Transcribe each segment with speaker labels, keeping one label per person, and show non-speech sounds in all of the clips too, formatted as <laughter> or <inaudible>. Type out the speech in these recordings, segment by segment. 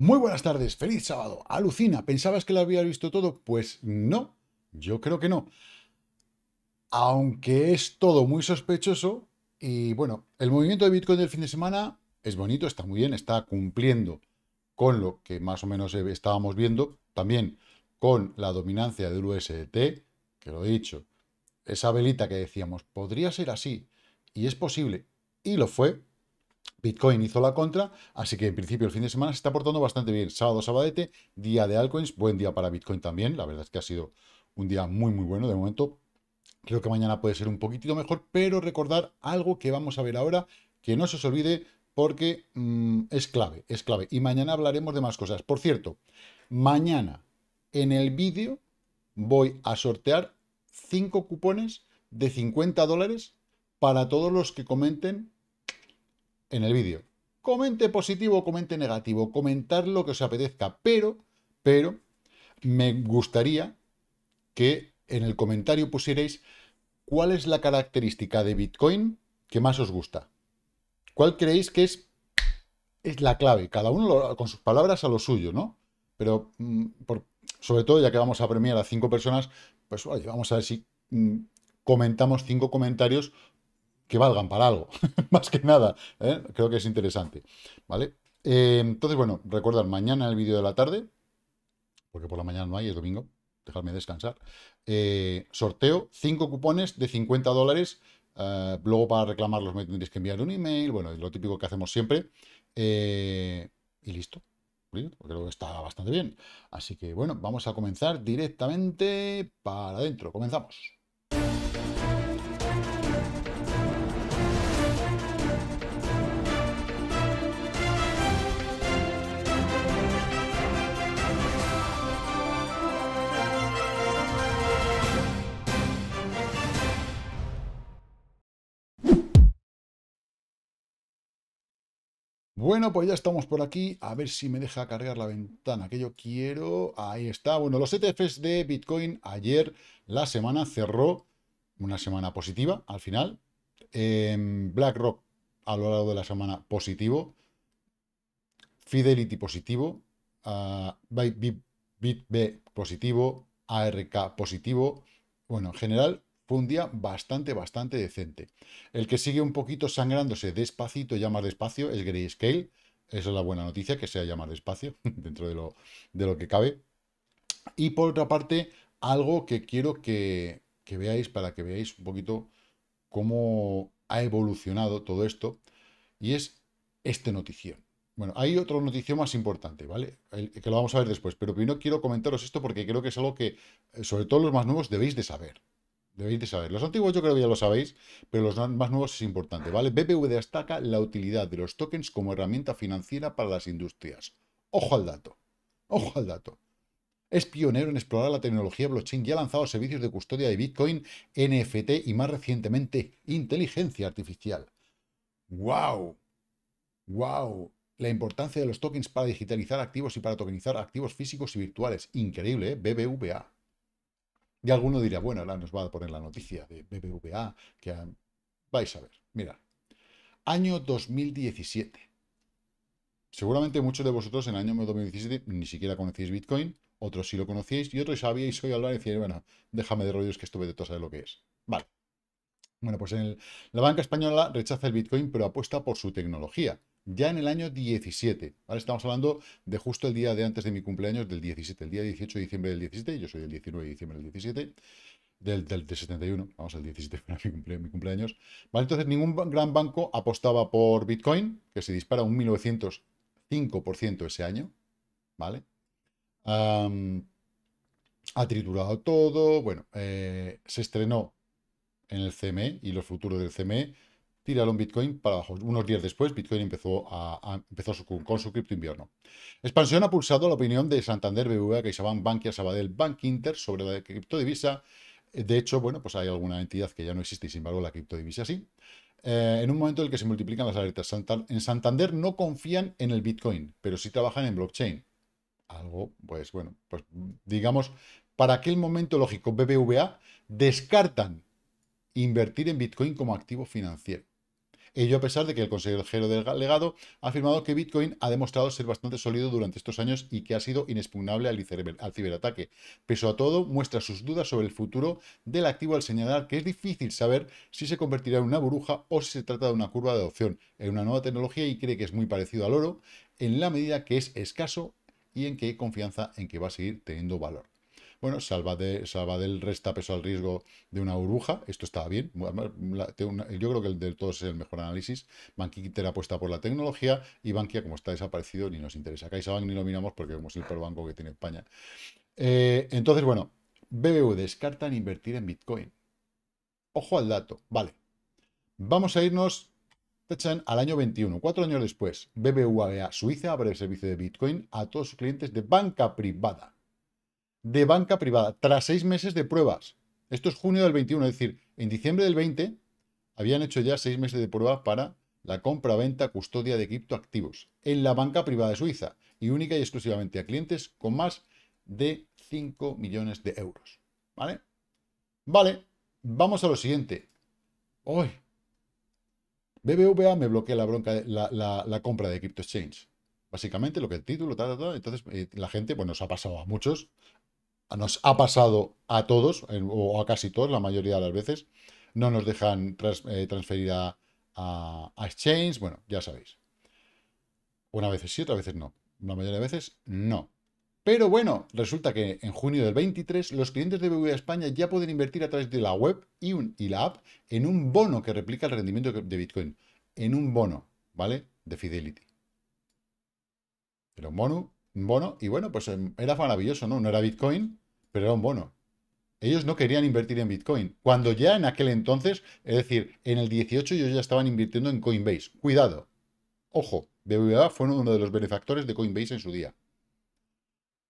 Speaker 1: Muy buenas tardes, feliz sábado. Alucina, ¿pensabas que lo había visto todo? Pues no, yo creo que no. Aunque es todo muy sospechoso y bueno, el movimiento de Bitcoin del fin de semana es bonito, está muy bien, está cumpliendo con lo que más o menos estábamos viendo, también con la dominancia del USDT, que lo he dicho, esa velita que decíamos, podría ser así, y es posible, y lo fue, Bitcoin hizo la contra, así que en principio el fin de semana se está portando bastante bien. Sábado, sabadete, día de altcoins, buen día para Bitcoin también. La verdad es que ha sido un día muy, muy bueno de momento. Creo que mañana puede ser un poquitito mejor, pero recordar algo que vamos a ver ahora, que no se os olvide porque mm, es clave, es clave. Y mañana hablaremos de más cosas. Por cierto, mañana en el vídeo voy a sortear 5 cupones de 50 dólares para todos los que comenten en el vídeo. Comente positivo comente negativo, comentar lo que os apetezca, pero, pero, me gustaría que en el comentario pusierais cuál es la característica de Bitcoin que más os gusta. ¿Cuál creéis que es, es la clave? Cada uno con sus palabras a lo suyo, ¿no? Pero mm, por, sobre todo, ya que vamos a premiar a cinco personas, pues oye, vamos a ver si mm, comentamos cinco comentarios que valgan para algo, <laughs> más que nada. ¿eh? Creo que es interesante, ¿vale? Eh, entonces, bueno, recuerdan mañana el vídeo de la tarde, porque por la mañana no hay, es domingo, dejarme descansar. Eh, sorteo, cinco cupones de 50 dólares. luego para reclamarlos me tendréis que enviar un email, bueno, es lo típico que hacemos siempre. y listo. creo está bastante bien. Así que bueno, vamos a comenzar directamente para adentro. Comenzamos. Bueno, pues ya estamos por aquí. A ver si me deja cargar la ventana que yo quiero. Ahí está. Bueno, los ETFs de Bitcoin ayer, la semana, cerró una semana positiva al final. Em, BlackRock a lo largo de la semana positivo. Fidelity positivo. Ah, BitB positivo. ARK positivo. Bueno, en general, fue un día bastante, bastante decente. El que sigue un poquito sangrándose despacito, ya más despacio, es Grayscale. Esa es la buena noticia, que sea ya más despacio, <laughs> dentro de lo, de lo que cabe. Y por otra parte, algo que quiero que, veáis, para que veáis un poquito cómo ha evolucionado todo esto, y es este notición. Bueno, hay otro noticio más importante, ¿vale? que lo vamos a ver después, pero primero quiero comentaros esto porque creo que es algo que, eh, sobre todo los más nuevos, debéis de saber. Debéis de saber. Los antiguos yo creo que ya lo sabéis, pero los más nuevos es importante, ¿vale? BBV destaca la utilidad de los tokens como herramienta financiera para las industrias. Ojo al dato. Ojo al dato. Es pionero en explorar la tecnología blockchain y ha lanzado servicios de custodia de Bitcoin, NFT y más recientemente inteligencia artificial. ¡Wow! ¡Wow! La importancia de los tokens para digitalizar activos y para tokenizar activos físicos y virtuales. Increíble, ¿eh? BBVA. Y alguno dirá, bueno, ahora nos va a poner la noticia de BBVA, que vais a ver. Mira, año 2017. Seguramente muchos de vosotros en el año 2017 ni siquiera conocéis Bitcoin, otros sí lo conocíais y otros sabíais hoy hablar y decir bueno, déjame de rollos que estuve de todo saber lo que es. Vale. Bueno, pues en la banca española rechaza el Bitcoin pero apuesta por su tecnología ya en el año 17. ¿vale? Estamos hablando de justo el día de antes de mi cumpleaños, del 17, el día 18 de diciembre del 17, yo soy el 19 de diciembre del 17, del, del, 71, vamos, al 17 fue mi, cumpleaños. ¿vale? Entonces, ningún gran banco apostaba por Bitcoin, que se dispara un 1905% ese año, ¿vale? ha triturado todo, bueno, eh, se estrenó en el CME y los futuros del CME tiraron Bitcoin para abajo. Unos días después, Bitcoin empezó, a, con su cripto invierno. Expansión ha pulsado la opinión de Santander, BBVA, CaixaBank, Bankia, Sabadell, Bank Inter sobre la criptodivisa. Eh, de hecho, bueno, pues hay alguna entidad que ya no existe y sin embargo la criptodivisa sí. Eh, en un momento en el que se multiplican las alertas. en Santander no confían en el Bitcoin, pero sí trabajan en blockchain. Algo, pues bueno, pues digamos, para aquel momento lógico, BBVA descartan invertir en Bitcoin como activo financiero ello a pesar de que el consejero delegado ha afirmado que Bitcoin ha demostrado ser bastante sólido durante estos años y que ha sido inexpugnable al, ciberataque. Peso a todo, muestra sus dudas sobre el futuro del activo al señalar que es difícil saber si se convertirá en una burbuja o si se trata de una curva de adopción en una nueva tecnología y cree que es muy parecido al oro en la medida que es escaso y en que hay confianza en que va a seguir teniendo valor. Bueno, salva, del resta peso al riesgo de una burbuja. Esto estaba bien. yo creo que el del todo es el mejor análisis. Bankia era apuesta por la tecnología y Bankia, como está desaparecido, ni nos interesa. CaixaBank ni lo miramos porque es el peor banco que tiene España. Eh, entonces, bueno, BBU descartan invertir en Bitcoin. Ojo al dato. Vale. Vamos a irnos al año 21. Cuatro años después, BBVA Suiza abre el servicio de Bitcoin a todos sus clientes de banca privada de banca privada tras seis meses de pruebas. Esto es junio del 21, es decir, en diciembre del 20 habían hecho ya seis meses de pruebas para la compra-venta custodia de criptoactivos en la banca privada de Suiza y única y exclusivamente a clientes con más de 5 millones de euros. ¿Vale? Vale, vamos a lo siguiente. Hoy, BBVA me bloquea la, bronca la, compra de Crypto Exchange. Básicamente lo que el título, tal, tal, tal entonces eh, la gente, bueno nos ha pasado a muchos, nos ha pasado a todos, o a casi todos, la mayoría de las veces, no nos dejan eh, transferir a, Exchange, bueno, ya sabéis. Una vez sí, otra vez no. La mayoría de veces no. Pero bueno, resulta que en junio del 23 los clientes de BBVA España ya pueden invertir a través de la web y, un, y la app en un bono que replica el rendimiento de Bitcoin. En un bono, ¿vale? De Fidelity. Pero un bono bono, y bueno, pues em, era maravilloso, ¿no? No era Bitcoin, pero era un bono. Ellos no querían invertir en Bitcoin, cuando ya en aquel entonces, es decir, en el 18 ellos ya estaban invirtiendo en Coinbase. Cuidado. Ojo, BBVA fue uno de los benefactores de Coinbase en su día.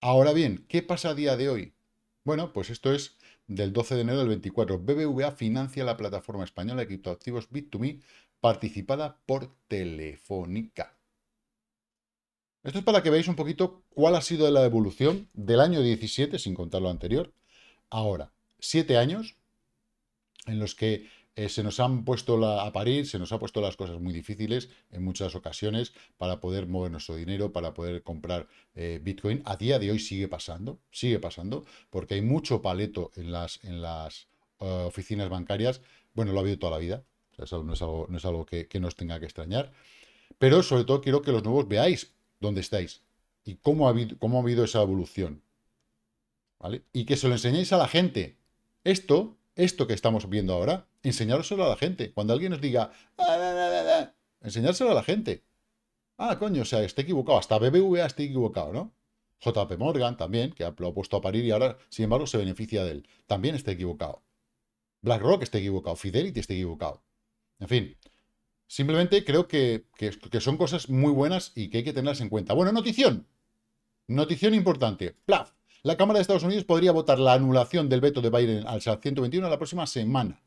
Speaker 1: Ahora bien, ¿qué pasa a día de hoy? Bueno, pues esto es del 12 de enero del 24. BBVA financia la plataforma española de criptoactivos Bit2Me participada por Telefónica. Esto es para que veáis un poquito cuál ha sido la evolución del año 17, sin contar lo anterior, ahora. Siete años en los que eh, se nos han puesto a parir, se nos ha puesto las cosas muy difíciles en muchas ocasiones para poder mover nuestro dinero, para poder comprar eh, Bitcoin. A día de hoy sigue pasando, sigue pasando, porque hay mucho paleto en las, eh, oficinas bancarias. Bueno, lo ha habido toda la vida, no es algo, no es algo que nos tenga que extrañar. Pero sobre todo quiero que los nuevos veáis dónde estáis y cómo ha habido, cómo ha habido esa evolución. ¿Vale? Y que se lo enseñéis a la gente. Esto, esto que estamos viendo ahora, enseñároselo a la gente. Cuando alguien os diga, ah, ah, ah, enseñárselo a la gente. Ah, coño, o sea, está equivocado. Hasta BBVA está equivocado, ¿no? JP Morgan también, que lo ha puesto a parir y ahora, sin embargo, se beneficia de él. También está equivocado. BlackRock está equivocado. Fidelity está equivocado. En fin, Simplemente creo que, que, son cosas muy buenas y que hay que tenerlas en cuenta. Bueno, notición. Notición importante. Plaf. La Cámara de Estados Unidos podría votar la anulación del veto de Biden al 121 la próxima semana.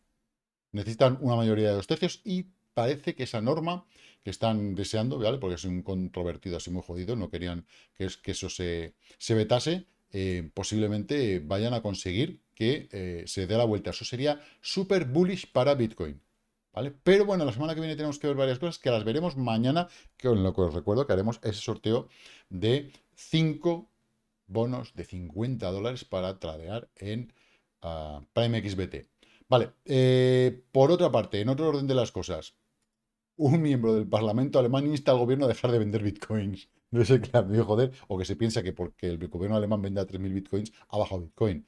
Speaker 1: Necesitan una mayoría de dos tercios y parece que esa norma que están deseando, ¿vale? Porque es un controvertido así muy jodido, no querían que, eso se, vetase, eh, posiblemente vayan a conseguir que eh, se dé la vuelta. Eso sería super bullish para Bitcoin. Pero bueno, la semana que viene tenemos que ver varias cosas que las veremos mañana, que lo que os recuerdo que haremos ese sorteo de 5 bonos de 50 dólares para tradear en PrimeXBT. Ah, Prime Vale, eh, por otra parte, en otro orden de las cosas, un miembro del Parlamento alemán insta al gobierno a dejar de vender bitcoins. <laughs> No sé qué me joder, o que se piensa que porque el gobierno alemán venda 3.000 bitcoins, ha bajado bitcoin,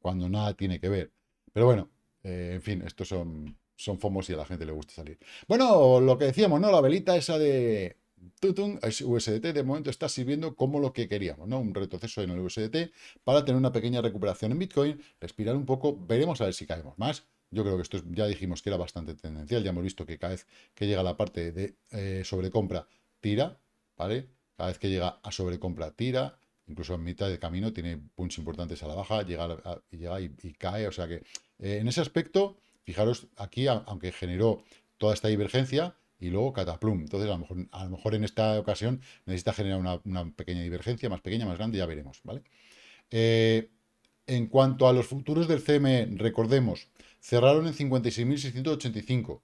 Speaker 1: cuando nada tiene que ver. Pero bueno, eh, en fin, estos son son FOMOS y a la gente le gusta salir. Bueno, lo que decíamos, ¿no? La velita esa de Tutum, USDT, de momento está sirviendo como lo que queríamos, ¿no? Un retroceso en el USDT para tener una pequeña recuperación en Bitcoin, respirar un poco, veremos a ver si caemos más. Yo creo que esto ya dijimos que era bastante tendencial, ya hemos visto que cada vez que llega la parte de eh, sobrecompra, tira, ¿vale? Cada vez que llega a sobrecompra, tira, incluso en mitad de camino tiene puntos importantes a la baja, llega, y, cae, o sea que eh, en ese aspecto Fijaros aquí, aunque generó toda esta divergencia, y luego cataplum. Entonces, a lo mejor, en esta ocasión necesita generar una, pequeña divergencia, más pequeña, más grande, ya veremos, ¿vale? Eh, en cuanto a los futuros del CME, recordemos, cerraron en 56.685.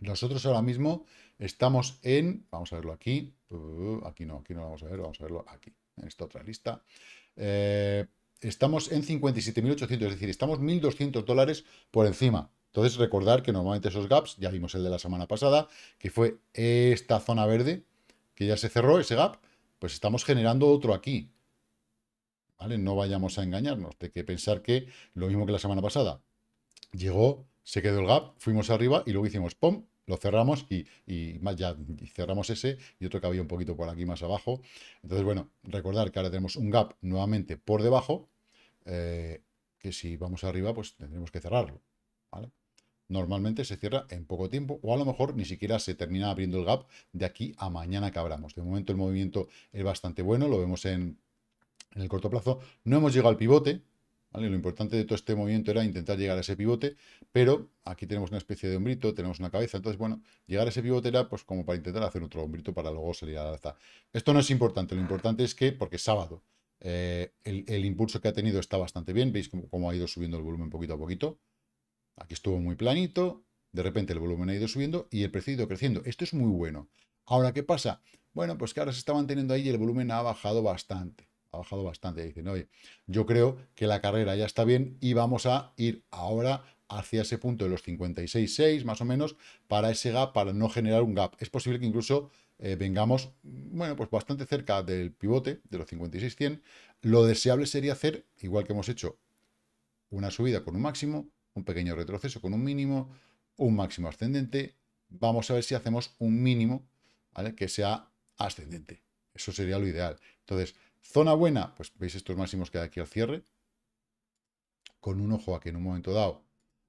Speaker 1: Nosotros ahora mismo estamos en, vamos a verlo aquí, uh, aquí no, aquí no lo vamos a ver, vamos a verlo aquí, en esta otra lista. Eh, estamos en 57.800, es decir, estamos 1.200 dólares por encima. Entonces, recordar que normalmente esos gaps, ya vimos el de la semana pasada, que fue esta zona verde, que ya se cerró ese gap, pues estamos generando otro aquí. ¿Vale? No vayamos a engañarnos, de que pensar que lo mismo que la semana pasada, llegó, se quedó el gap, fuimos arriba y luego hicimos pum, lo cerramos y, ya cerramos ese y otro que había un poquito por aquí más abajo. Entonces, bueno, recordar que ahora tenemos un gap nuevamente por debajo eh, que si vamos arriba, pues tendremos que cerrarlo. Normalmente se cierra en poco tiempo o a lo mejor ni siquiera se termina abriendo el gap de aquí a mañana que abramos. De momento el movimiento es bastante bueno, lo vemos en, el corto plazo. No hemos llegado al pivote, ¿Vale? Lo importante de todo este movimiento era intentar llegar a ese pivote, pero aquí tenemos una especie de hombrito, tenemos una cabeza, entonces, bueno, llegar a ese pivote era pues como para intentar hacer otro hombrito para luego salir a la alza. Esto no es importante, lo importante es que, porque es sábado, eh, el, impulso que ha tenido está bastante bien. Veis cómo, ha ido subiendo el volumen poquito a poquito. Aquí estuvo muy planito. De repente el volumen ha ido subiendo y el precio ha ido creciendo. Esto es muy bueno. Ahora, ¿qué pasa? Bueno, pues que ahora se está manteniendo ahí y el volumen ha bajado bastante. Ha bajado bastante. oye, yo creo que la carrera ya está bien y vamos a ir ahora hacia ese punto de los 56.6 más o menos para ese gap, para no generar un gap. Es posible que incluso eh, vengamos, bueno, pues bastante cerca del pivote de los 56.100. Lo deseable sería hacer, igual que hemos hecho, una subida con un máximo, un pequeño retroceso con un mínimo, un máximo ascendente. Vamos a ver si hacemos un mínimo que sea ascendente. Eso sería lo ideal. Entonces, zona buena, pues veis estos máximos que hay aquí al cierre, con un ojo a que en un momento dado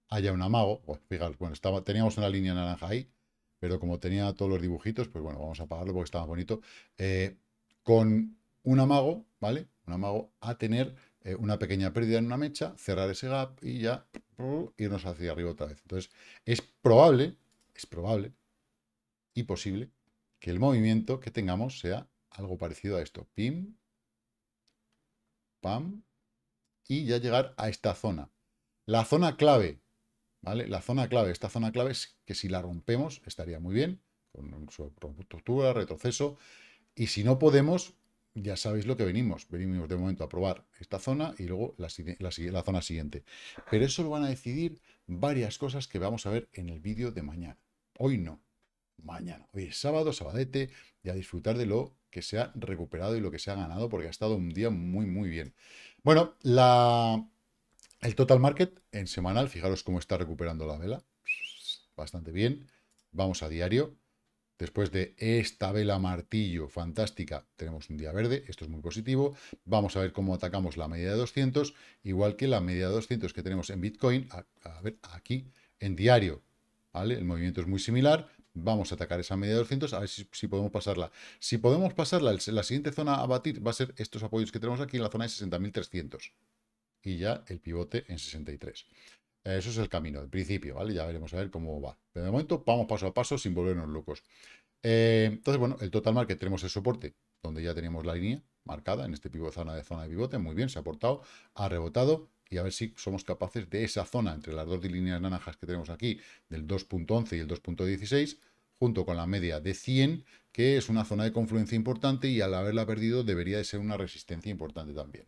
Speaker 1: haya un amago, pues bueno, estaba, teníamos una línea naranja ahí, pero como tenía todos los dibujitos, pues bueno, vamos a apagarlo porque estaba bonito. Eh, con un amago, ¿vale? Un amago a tener eh, una pequeña pérdida en una mecha, cerrar ese gap y ya irnos hacia arriba otra vez. Entonces, es probable, es probable y posible que el movimiento que tengamos sea algo parecido a esto. Pim, pam, y ya llegar a esta zona. La zona clave la zona clave, esta zona clave es que si la rompemos estaría muy bien, con su ruptura, retroceso, y si no podemos, ya sabéis lo que venimos, venimos de momento a probar esta zona y luego la, la, la zona siguiente. Pero eso lo van a decidir varias cosas que vamos a ver en el vídeo de mañana. Hoy no, mañana. Hoy es sábado, sabadete, y a disfrutar de lo que se ha recuperado y lo que se ha ganado, porque ha estado un día muy, muy bien. Bueno, la el total market en semanal, fijaros cómo está recuperando la vela. Bastante bien. Vamos a diario. Después de esta vela martillo fantástica, tenemos un día verde, esto es muy positivo. Vamos a ver cómo atacamos la media de 200, igual que la media de 200 que tenemos en Bitcoin, a, ver, aquí, en diario, ¿vale? El movimiento es muy similar, vamos a atacar esa media de 200, a ver si, podemos pasarla. Si podemos pasarla, la siguiente zona a batir va a ser estos apoyos que tenemos aquí en la zona de 60.300, y ya el pivote en 63. Eso es el camino, el principio, ¿vale? Ya veremos a ver cómo va. Pero de momento vamos paso a paso sin volvernos locos. Eh, entonces, bueno, el total market tenemos el soporte, donde ya tenemos la línea marcada en este pivote, zona de zona de pivote. Muy bien, se ha portado, ha rebotado y a ver si somos capaces de esa zona entre las dos líneas naranjas que tenemos aquí, del 2.11 y el 2.16, junto con la media de 100, que es una zona de confluencia importante y al haberla perdido debería de ser una resistencia importante también.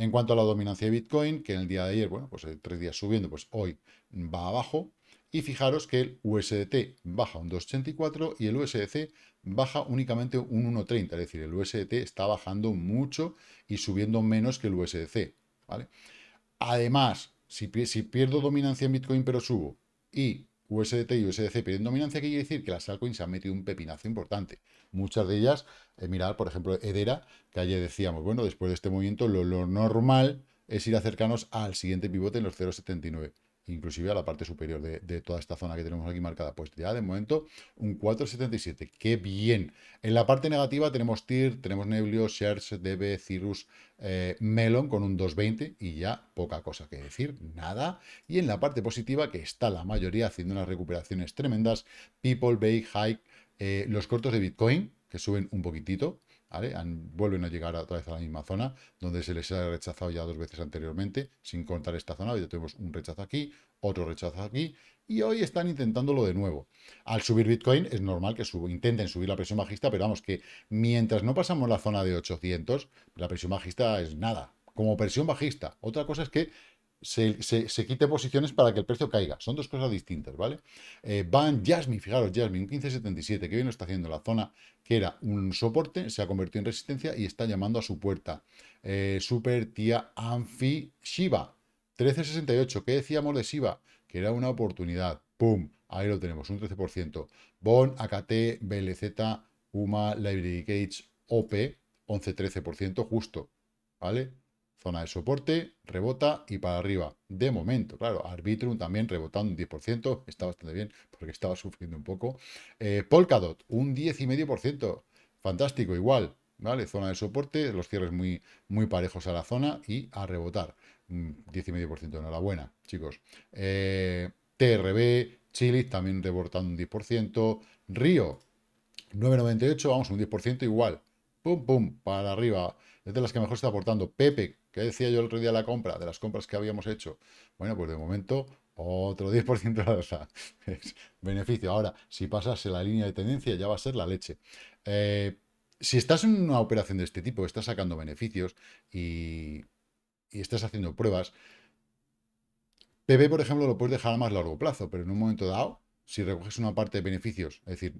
Speaker 1: En cuanto a la dominancia de Bitcoin, que en el día de ayer, bueno, pues eh, tres días subiendo, pues hoy va abajo. Y fijaros que el USDT baja un 2,84 y el USDC baja únicamente un 1,30. Es decir, el USDT está bajando mucho y subiendo menos que el USDC. ¿vale? Además, si, si pierdo dominancia en Bitcoin pero subo y USDT y USDC piden dominancia, quiere decir que las altcoins se han metido un pepinazo importante. Muchas de ellas, eh, mirar, por ejemplo, Edera, que ayer decíamos, bueno, después de este movimiento, lo, normal es ir acercarnos al siguiente pivote en los 0,79 inclusive a la parte superior de, toda esta zona que tenemos aquí marcada. Pues ya de momento un 4,77. ¡Qué bien! En la parte negativa tenemos TIR, tenemos Neblio, Shares, DB, Cirrus, eh, Melon con un 2,20 y ya poca cosa que decir, nada. Y en la parte positiva, que está la mayoría haciendo unas recuperaciones tremendas, People, Bay, Hike, eh, los cortos de Bitcoin, que suben un poquitito, vuelven a llegar otra vez a la misma zona, donde se les ha rechazado ya dos veces anteriormente, sin contar esta zona, ya tenemos un rechazo aquí, otro rechazo aquí, y hoy están intentándolo de nuevo. Al subir Bitcoin es normal que intenten subir la presión bajista, pero vamos, que mientras no pasamos la zona de 800, la presión bajista es nada, como presión bajista. Otra cosa es que se, se, quite posiciones para que el precio caiga. Son dos cosas distintas, ¿vale? Eh, Van Jasmine, fijaros, Jasmine, un 1577, que bien lo está haciendo la zona que era un soporte, se ha convertido en resistencia y está llamando a su puerta. Eh, super tía Anfi Shiva, 1368, ¿qué decíamos de Shiva? Que era una oportunidad. ¡Pum! Ahí lo tenemos, un 13%. Bon, AKT, BLZ, UMA, Library Gates, OP, 11-13%, justo. ¿Vale? zona de soporte, rebota y para arriba. De momento, claro, Arbitrum también rebotando un 10%, está bastante bien porque estaba sufriendo un poco. Eh, Polkadot, un 10,5%, fantástico, igual, ¿vale? Zona de soporte, los cierres muy, muy parejos a la zona y a rebotar. 10,5%, mm, enhorabuena, chicos. Eh, TRB, Chile también rebotando un 10%. Río, 9,98, vamos, un 10% igual. Pum, pum, para arriba de las que mejor está aportando. Pepe, que decía yo el otro día la compra, de las compras que habíamos hecho. Bueno, pues de momento otro 10% <laughs> de la beneficio. Ahora, si pasas en la línea de tendencia, ya va a ser la leche. Eh, si estás en una operación de este tipo, estás sacando beneficios y, estás haciendo pruebas, Pepe por ejemplo, lo puedes dejar a más largo plazo, pero en un momento dado, si recoges una parte de beneficios, es decir,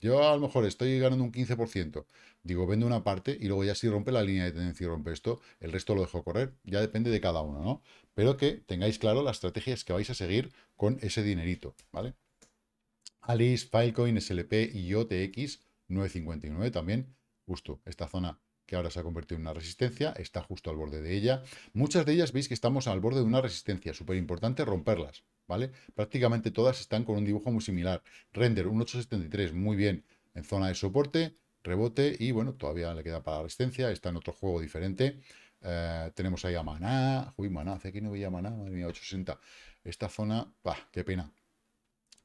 Speaker 1: yo a lo mejor estoy ganando un 15%. Digo, vendo una parte y luego ya si rompe la línea de tendencia y rompe esto, el resto lo dejo correr. Ya depende de cada uno, ¿no? Pero que tengáis claro las estrategias que vais a seguir con ese dinerito, ¿vale? Alice, Filecoin, SLP y OTX 9.59 también. Justo esta zona que ahora se ha convertido en una resistencia, está justo al borde de ella. Muchas de ellas veis que estamos al borde de una resistencia, súper importante romperlas, ¿vale? Prácticamente todas están con un dibujo muy similar. Render un 873, muy bien, en zona de soporte, rebote y bueno, todavía le queda para la resistencia, está en otro juego diferente. Eh, tenemos ahí a Maná, uy, Maná, hace que no veía Maná, madre mía, 860. Esta zona, bah, qué pena.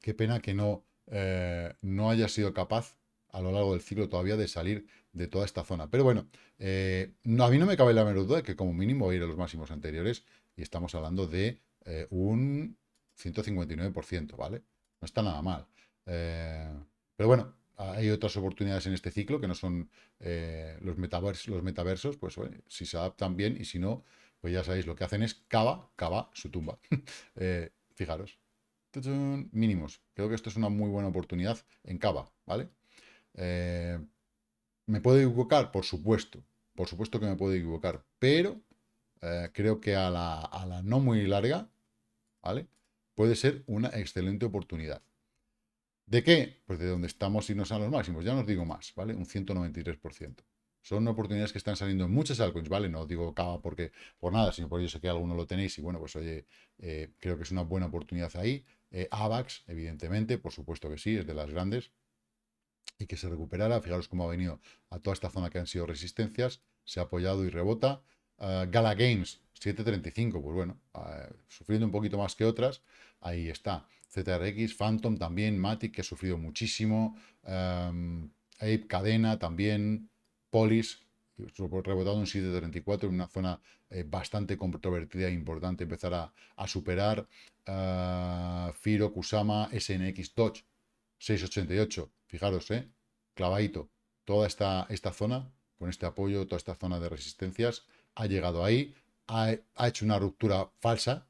Speaker 1: Qué pena que no, eh, no haya sido capaz a lo largo del ciclo todavía de salir de toda esta zona. Pero bueno, eh, no, a mí no me cabe la menor duda de que como mínimo ir a los máximos anteriores y estamos hablando de un 159%, ¿vale? No está nada mal. Eh, pero bueno, hay otras oportunidades en este ciclo que no son eh, los, metaversos, los metaversos, pues si se adaptan bien y si no, pues ya sabéis, lo que hacen es cava, cava su tumba. <laughs> Eh, fijaros. Mínimos. Creo que esto es una muy buena oportunidad en cava, ¿vale? ¿Me puedo equivocar? Por supuesto. Por supuesto que me puedo equivocar. Pero creo que a la, a la no muy larga, ¿vale? puede ser una excelente oportunidad. ¿De qué? Pues de donde estamos y no son los máximos. Ya os digo más, ¿vale? Un 193%. Son oportunidades que están saliendo en muchas altcoins, ¿vale? No digo cava porque por nada, sino por yo sé que alguno lo tenéis y bueno, pues oye, eh, creo que es una buena oportunidad ahí. Eh, AVAX, evidentemente, por supuesto que sí, es de las grandes. Y que se recuperara, fijaros cómo ha venido a toda esta zona que han sido resistencias, se ha apoyado y rebota. Eh, Gala Games, 7.35, pues bueno, eh, sufriendo un poquito más que otras, ahí está. ZRX, Phantom también, Matic, que ha sufrido muchísimo, em, Ape Cadena también, Polis, rebotado un 7.34, en una zona eh, bastante controvertida e importante empezar a, superar. Firo, Kusama, SNX, Dodge, 6.88, fijaros, eh, clavadito, toda esta, esta zona, con este apoyo, toda esta zona de resistencias, ha llegado ahí, ha, hecho una ruptura falsa,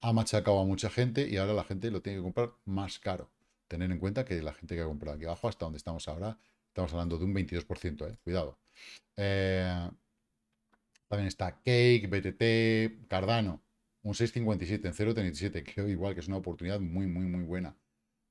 Speaker 1: ha machacado a mucha gente y ahora la gente lo tiene que comprar más caro. Tener en cuenta que la gente que ha comprado aquí abajo, hasta donde estamos ahora, estamos hablando de un 22%, eh, cuidado. Eh, también está Cake, BTT, Cardano, un 6,57 en 0,37. que igual que es una oportunidad muy, muy, muy buena.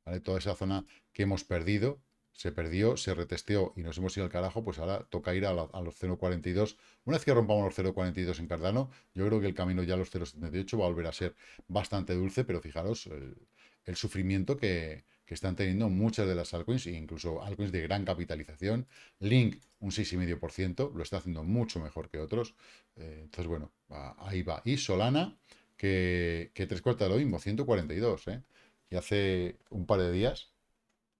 Speaker 1: ¿Vale? Toda esa zona que hemos perdido, se perdió, se retesteó y nos hemos ido al carajo, pues ahora toca ir a, los 0.42. Una vez que rompamos los 0.42 en Cardano, yo creo que el camino ya a los 0.78 va a volver a ser bastante dulce, pero fijaros el, sufrimiento que, están teniendo muchas de las altcoins, e incluso altcoins de gran capitalización. Link, un 6,5%, lo está haciendo mucho mejor que otros. Eh, entonces, bueno, ahí va. Y Solana, que, tres cuartas de lo mismo, 142, ¿eh? Y hace un par de días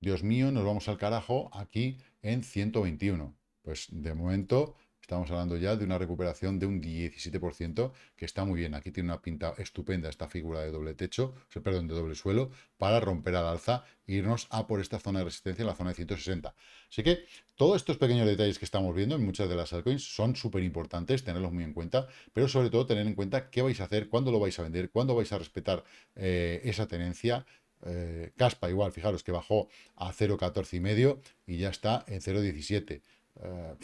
Speaker 1: Dios mío, nos vamos al carajo aquí en 121. Pues de momento estamos hablando ya de una recuperación de un 17%, que está muy bien. Aquí tiene una pinta estupenda esta figura de doble techo, perdón, de doble suelo, para romper al alza e irnos a por esta zona de resistencia, la zona de 160. Así que todos estos pequeños detalles que estamos viendo en muchas de las altcoins son súper importantes, tenerlos muy en cuenta, pero sobre todo tener en cuenta qué vais a hacer, cuándo lo vais a vender, cuándo vais a respetar eh, esa tenencia, eh, Caspa igual, fijaros que bajó a 0,14 y medio y ya está en 0,17. Eh,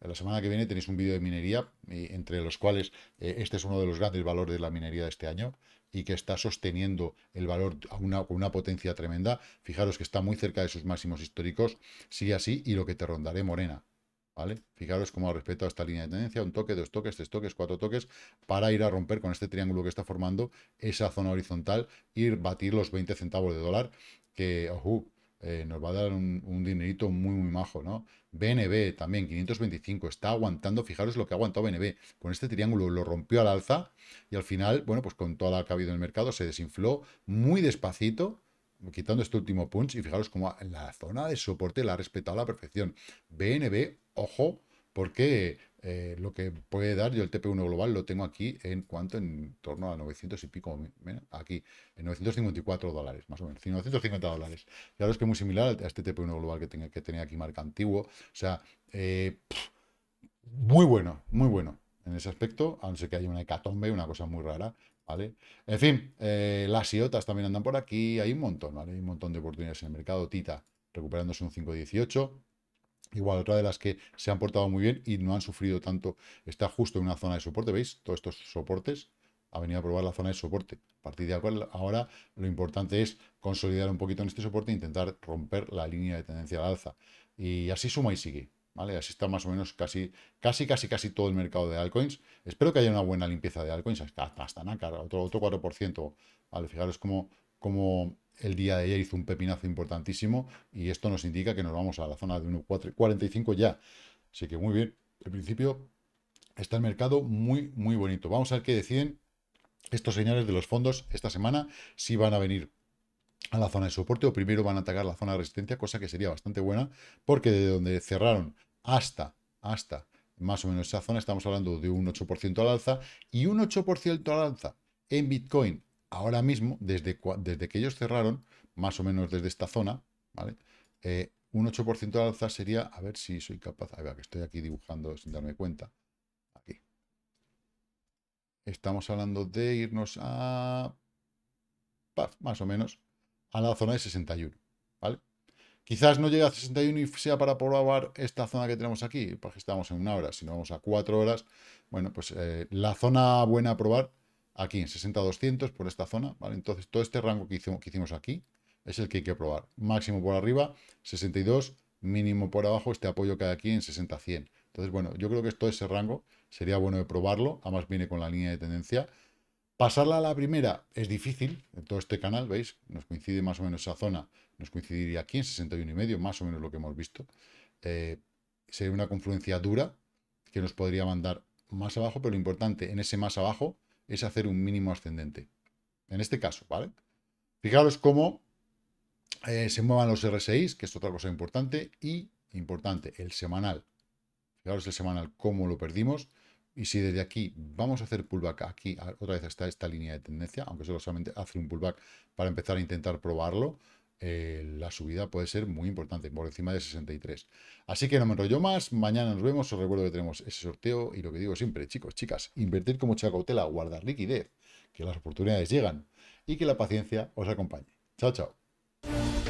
Speaker 1: la semana que viene tenéis un vídeo de minería, entre los cuales eh, este es uno de los grandes valores de la minería de este año y que está sosteniendo el valor con una potencia tremenda. Fijaros que está muy cerca de sus máximos históricos, sigue así y lo que te rondaré morena. ¿Vale? Fijaros cómo respecto a esta línea de tendencia, un toque, dos toques, tres toques, cuatro toques, para ir a romper con este triángulo que está formando esa zona horizontal ir batir los 20 centavos de dólar, que eh, nos va a dar un, dinerito muy, muy majo, ¿no? BNB también, 525, está aguantando, fijaros lo que ha aguantado BNB, con este triángulo lo rompió al alza y al final, bueno, pues con toda la que ha en el mercado se desinfló muy despacito, quitando este último punch, y fijaros cómo la zona de soporte la ha respetado a la perfección. BNB, ojo, porque eh, lo que puede dar yo el TP1 global lo tengo aquí en cuanto, en torno a 900 y pico, aquí, en 954 dólares, más o menos, 950 dólares. Claro, es que muy similar a este TP1 global que, tenía, que tenía aquí marca antiguo, o sea, eh, muy bueno, muy bueno en ese aspecto, a no que haya una hecatombe, una cosa muy rara, ¿vale? En fin, eh, las IOTAs también andan por aquí, hay un montón, ¿vale? Hay un montón de oportunidades en el mercado. Tita recuperándose un 518. Igual otra de las que se han portado muy bien y no han sufrido tanto, está justo en una zona de soporte, ¿veis? Todos estos soportes, ha venido a probar la zona de soporte. A partir de ahora lo importante es consolidar un poquito en este soporte e intentar romper la línea de tendencia al alza. Y así suma y sigue. Así está más o menos casi, casi, casi, casi todo el mercado de altcoins. Espero que haya una buena limpieza de altcoins, hasta, Nácar, otro, otro 4%, Fijaros como el día de ayer hizo un pepinazo importantísimo y esto nos indica que nos vamos a la zona de 1.45 ya. Así que muy bien, al principio está el mercado muy, muy bonito. Vamos a ver qué deciden estos señales de los fondos esta semana, si van a venir a la zona de soporte o primero van a atacar la zona de resistencia, cosa que sería bastante buena porque de donde cerraron hasta, hasta más o menos esa zona, estamos hablando de un 8% al alza y un 8% al alza en Bitcoin ahora mismo, desde, desde que ellos cerraron, más o menos desde esta zona, ¿vale? Eh, un 8% al alza sería, a ver si soy capaz, a ver, que estoy aquí dibujando sin darme cuenta. Aquí. Estamos hablando de irnos a, más o menos, a la zona de 61, ¿vale? Quizás no llegue a 61 y sea para probar esta zona que tenemos aquí, porque estamos en una hora. Si no vamos a cuatro horas, bueno, pues eh, la zona buena a probar aquí en 60-200 por esta zona, ¿vale? Entonces todo este rango que, que hicimos aquí es el que hay que probar. Máximo por arriba, 62, mínimo por abajo, este apoyo que hay aquí en 60-100. Entonces, bueno, yo creo que todo ese rango sería bueno de probarlo. Además viene con la línea de tendencia Pasarla a la primera es difícil en todo este canal, ¿veis? Nos coincide más o menos esa zona, nos coincidiría aquí en 61 y medio, más o menos lo que hemos visto. Eh, sería una confluencia dura que nos podría mandar más abajo, pero lo importante en ese más abajo es hacer un mínimo ascendente. En este caso, ¿vale? Fijaros cómo eh, se muevan los RSIs, que es otra cosa importante, y importante, el semanal. Fijaros el semanal, cómo lo perdimos. Y si desde aquí vamos a hacer pullback aquí, otra vez está esta línea de tendencia, aunque solo solamente hace un pullback para empezar a intentar probarlo, eh, la subida puede ser muy importante, por encima de 63. Así que no me enrollo más, mañana nos vemos, os recuerdo que tenemos ese sorteo y lo que digo siempre, chicos, chicas, invertir con mucha cautela, guardar liquidez, que las oportunidades llegan y que la paciencia os acompañe. Chao, chao.